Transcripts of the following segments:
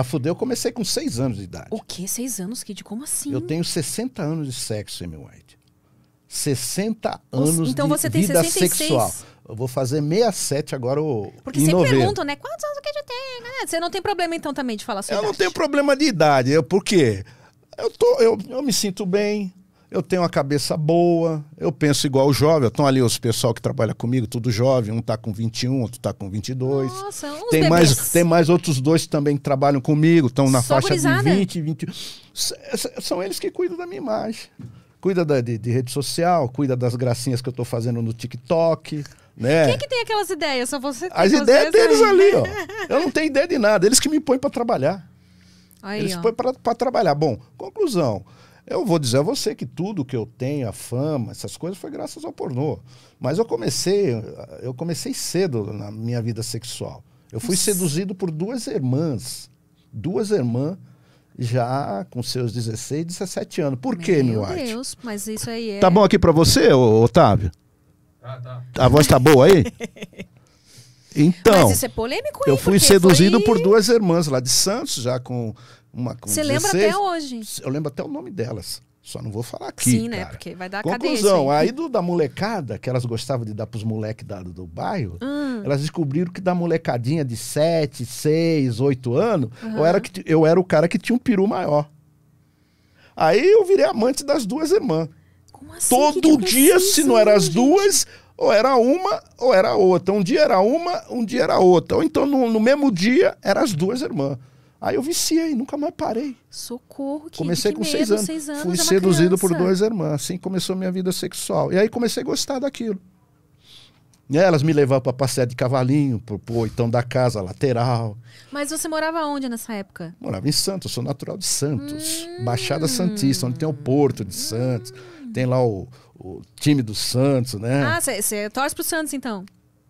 A fuder, eu comecei com 6 anos de idade. O quê? 6 anos, Kid? Como assim? Eu tenho 60 anos de sexo, Amy White. 60 anos então, de você tem vida 66. sexual. Eu vou fazer 67 agora o Porque sempre novembro. perguntam, né? Quantos anos que a gente tem? Né? Você não tem problema então também de falar sobre isso? Eu idade. não tenho problema de idade. Eu, por quê? Eu, tô, eu, eu me sinto bem, eu tenho uma cabeça boa, eu penso igual o jovem. Estão ali os pessoal que trabalha comigo, tudo jovem. Um tá com 21, outro tá com 22. Nossa, é uns tem mais Tem mais outros dois também que trabalham comigo, estão na Só faixa gurizada. de 20, 21. São eles que cuidam da minha imagem. Cuida da, de, de rede social, cuida das gracinhas que eu tô fazendo no TikTok. Né? Quem que tem aquelas ideias? Só você As ideias deles ali, né? ó. Eu não tenho ideia de nada. Eles que me põem para trabalhar. Aí, eles ó. põem para trabalhar. Bom, conclusão. Eu vou dizer a você que tudo que eu tenho, a fama, essas coisas, foi graças ao pornô. Mas eu comecei, eu comecei cedo na minha vida sexual. Eu fui seduzido por duas irmãs. Duas irmãs já com seus 16, 17 anos. Por meu que, meu Meu Deus, arte? mas isso aí tá é... Tá bom aqui para você, Otávio? Tá, tá. A voz tá boa aí? Então. Mas isso é polêmico, Eu fui seduzido foi... por duas irmãs lá de Santos, já com uma. Com Você 16. lembra até hoje? Eu lembro até o nome delas. Só não vou falar aqui. Sim, né? Porque vai dar Conclusão, cadeia, aí do, da molecada, que elas gostavam de dar pros moleques do, do bairro, hum. elas descobriram que da molecadinha de 7, 6, 8 anos, uhum. eu, era que, eu era o cara que tinha um peru maior. Aí eu virei amante das duas irmãs. Assim, Todo tá dia, se não era as duas, ou era uma ou era outra. Um dia era uma, um dia era outra. Ou então no, no mesmo dia eram as duas irmãs. Aí eu viciei, nunca mais parei. Socorro, que Comecei que com medo, seis, anos. seis, anos. Fui é seduzido por duas irmãs. Assim começou minha vida sexual. E aí comecei a gostar daquilo. E elas me levavam para passear de cavalinho, pro poitão da casa lateral. Mas você morava onde nessa época? Morava em Santos, sou natural de Santos. Hum. Baixada Santista, onde tem o Porto de Santos. Hum. Tem lá o, o time do Santos, né? Ah, você torce pro Santos então?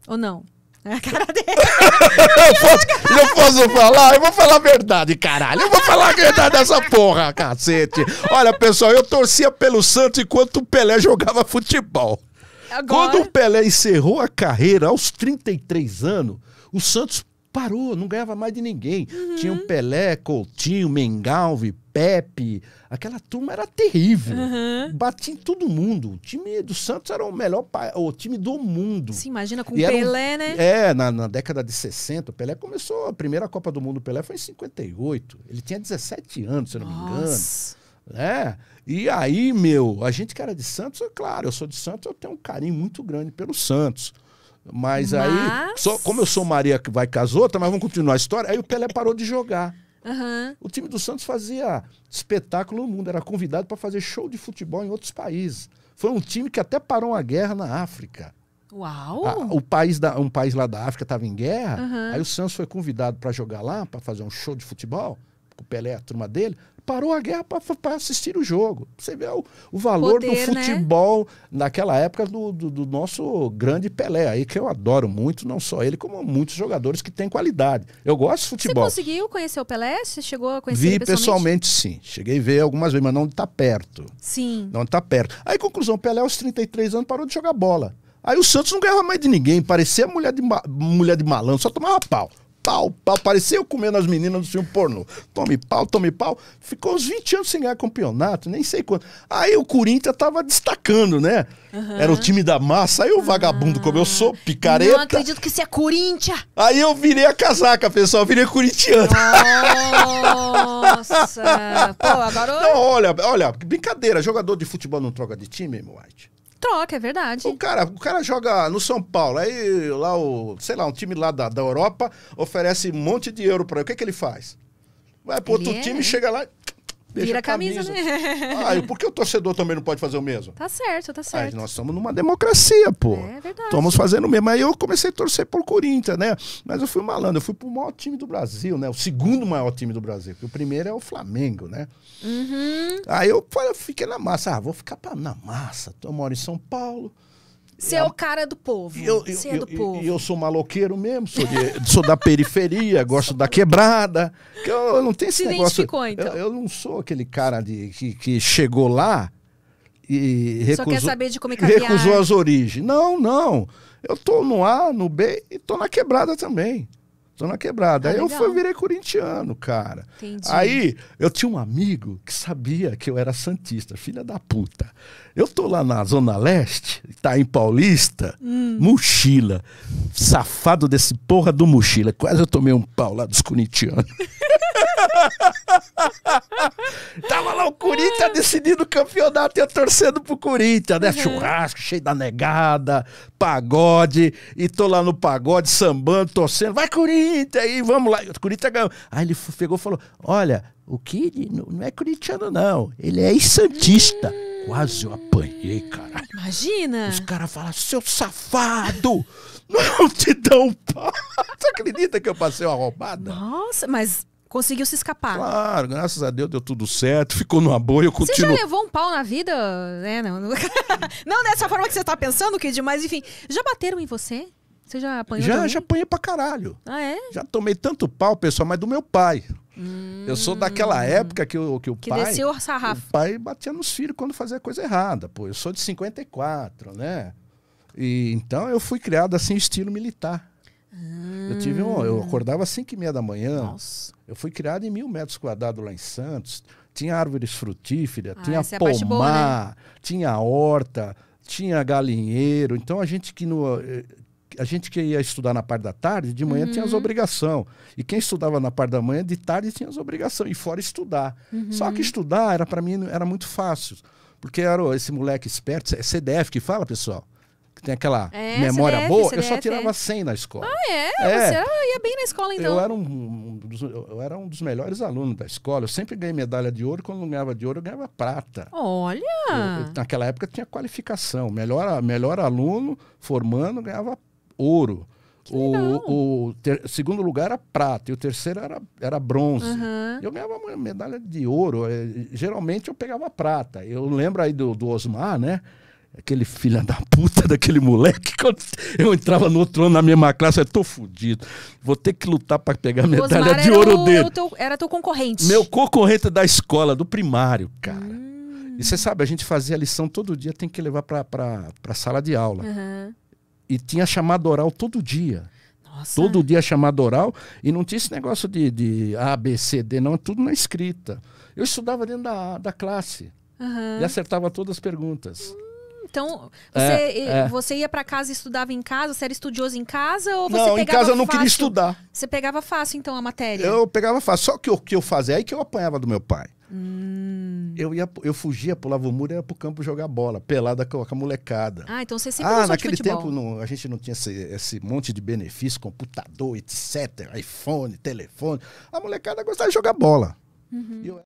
Ou não? É a cara dele. eu, posso, eu posso falar? Eu vou falar a verdade, caralho. Eu vou falar a verdade dessa porra, cacete. Olha, pessoal, eu torcia pelo Santos enquanto o Pelé jogava futebol. Agora... Quando o Pelé encerrou a carreira aos 33 anos, o Santos parou, não ganhava mais de ninguém. Uhum. Tinha o Pelé, Coutinho, Mengalve, Pepe, aquela turma era terrível. Uhum. Batia em todo mundo. O time do Santos era o melhor o time do mundo. Se imagina com o Pelé, um, né? É, na, na, década de 60, o Pelé começou a primeira Copa do Mundo, do Pelé foi em 58. Ele tinha 17 anos, se eu não Nossa. me engano. É. E aí, meu, a gente que era de Santos, é claro, eu sou de Santos, eu tenho um carinho muito grande pelo Santos. Mas, mas... aí, só, como eu sou Maria que vai com as outras, tá, mas vamos continuar a história, aí o Pelé parou de jogar. Uhum. O time do Santos fazia espetáculo no mundo, era convidado para fazer show de futebol em outros países. Foi um time que até parou uma guerra na África. Uau! A, o país da, um país lá da África estava em guerra, uhum. aí o Santos foi convidado para jogar lá, para fazer um show de futebol com o Pelé, a turma dele, parou a guerra para assistir o jogo. Você vê o, o valor Poder, do né? futebol né? naquela época do, do, do, nosso grande Pelé aí, que eu adoro muito, não só ele, como muitos jogadores que têm qualidade. Eu gosto de futebol. Você conseguiu conhecer o Pelé? Você chegou a conhecer Vi ele pessoalmente? pessoalmente, sim. Cheguei a ver algumas vezes, mas não está perto. Sim. Não está perto. Aí, conclusão, o Pelé aos 33 anos parou de jogar bola. Aí o Santos não ganhava mais de ninguém, parecia mulher de, mulher de malandro, só tomava pau pau, pau. Parecia eu comendo as meninas do filme pornô. Tome pau, tome pau. Ficou uns 20 anos sem ganhar campeonato, nem sei quanto. Aí o Corinthians tava destacando, né? Uhum. Era o time da massa. Aí o vagabundo, como eu sou, picareta. Não acredito que você é Corinthians. Aí eu virei a casaca, pessoal. virei corintiano. Nossa. Pô, agora... Não, olha, olha, brincadeira. Jogador de futebol não troca de time, White? Troca, é verdade. O cara, o cara joga no São Paulo, aí lá o, sei lá, um time lá da, da Europa oferece um monte de euro para ele. O que, é que ele faz? Vai pro outro é... time, chega lá, Deixa Tira a camisa, camisa. né? Ah, por que o torcedor também não pode fazer o mesmo? Tá certo, tá certo. Aí nós estamos numa democracia, pô. É verdade. Estamos fazendo o mesmo. Aí eu comecei a torcer por Corinthians, né? Mas eu fui malandro, eu fui pro maior time do Brasil, né? O segundo maior time do Brasil. Porque o primeiro é o Flamengo, né? Uhum. Aí eu fiquei na massa. Ah, vou ficar pra, na massa. Eu moro em São Paulo. Você é o cara do povo. Eu, eu, Você é do eu, povo. E eu sou maloqueiro mesmo, sou, de, sou da periferia, gosto da quebrada. Eu, não tenho esse Se negócio. Identificou, então. eu, não sou aquele cara de, que, que chegou lá e recusou, Só quer saber de é é recusou as origens. Não, não. Eu tô no A, no B e tô na quebrada também na Quebrada. Tá aí legal. eu fui, virei corintiano, cara. Entendi. Aí eu tinha um amigo que sabia que eu era santista, filha da puta. Eu tô lá na Zona Leste, tá em Paulista, hum. mochila. Safado desse porra do mochila. Quase eu tomei um pau lá dos corintianos. decidindo o campeonato e eu torcendo pro Corinthians, né? Uhum. Churrasco cheio da negada, pagode, e tô lá no pagode, sambando, torcendo, vai Corinthians, aí vamos lá. O Corinthians ganhou. Aí ele pegou e falou: olha, o Kid não é corintiano, não, ele é santista. Hum. Quase eu apanhei, cara. Imagina! Os caras falam, seu safado! não te dão um pau! Você acredita que eu passei uma roubada? Nossa, mas Conseguiu se escapar. Claro, graças a Deus deu tudo certo, ficou numa boa eu continuo. Você já levou um pau na vida? É, não. não dessa forma que você tá pensando, Kid, mas enfim. Já bateram em você? Você já apanhou? Já, já apanhei pra caralho. Ah, é? Já tomei tanto pau, pessoal, mas do meu pai. Hum, eu sou hum. daquela época que, o que o que pai. Desceu o sarrafo. O pai batia nos filhos quando fazia coisa errada. Pô, eu sou de 54, né? E, então eu fui criado assim, estilo militar. Hum. Eu tive um, eu acordava às 5 e meia da manhã. Nossa. Eu fui criado em mil metros quadrados lá em Santos. Tinha árvores frutíferas, ah, tinha é pomar, é boa, né? tinha horta, tinha galinheiro. Então a gente que no, eh, a gente que ia estudar na parte da tarde, de manhã uhum. tinha as uhum. obrigações. E quem estudava na parte da manhã, de tarde tinha as obrigações. E fora estudar. Uhum. Só que uhum. estudar era para mim era muito fácil. Porque era esse moleque esperto, é CDF que fala, pessoal que tem aquela é, memória CDF, boa, CDF, eu só tirava 100 é. na escola. Ah, é? é. Você ia bem na escola, então? Eu era um, um dos, eu era um dos melhores alunos da escola. Eu sempre ganhei medalha de ouro. Quando não ganhava de ouro, eu ganhava prata. Olha! Eu, eu, naquela época tinha qualificação. Melhor, melhor aluno formando ganhava ouro. O, o ter, segundo lugar era prata e o terceiro era, era bronze. Uhum. Eu ganhava uma medalha de ouro. É, geralmente eu pegava prata. Eu lembro aí do, do Osmar, né? aquele filho da puta daquele moleque, quando eu entrava no outro ano na mesma classe, eu tô fudido. Vou ter que lutar para pegar a medalha Osmar de ouro o, dele. Teu, era teu concorrente. Meu concorrente da escola, do primário, cara. Hum. E você sabe, a gente fazia a lição todo dia, tem que levar pra, para sala de aula. Uhum. E tinha chamada oral todo dia. Nossa. Todo dia chamada oral. E não tinha esse negócio de, de A, B, C, D, não. É tudo na escrita. Eu estudava dentro da, da classe. Uhum. E acertava todas as perguntas. Uhum. Então, é, você, é, é. você ia para casa e estudava em casa? Você era estudioso em casa ou você Não, em casa eu não fácil? queria estudar. Você pegava fácil, então, a matéria? Eu pegava fácil. Só que o que eu fazia aí que eu apanhava do meu pai. Hum. Eu, ia, eu fugia, pulava o muro e ia pro campo jogar bola, pelada com a molecada. Ah, então você sempre Ah, naquele tempo não, a gente não tinha esse, esse monte de benefício, computador, etc, iPhone, telefone. A molecada gostava de jogar bola. Uhum. E eu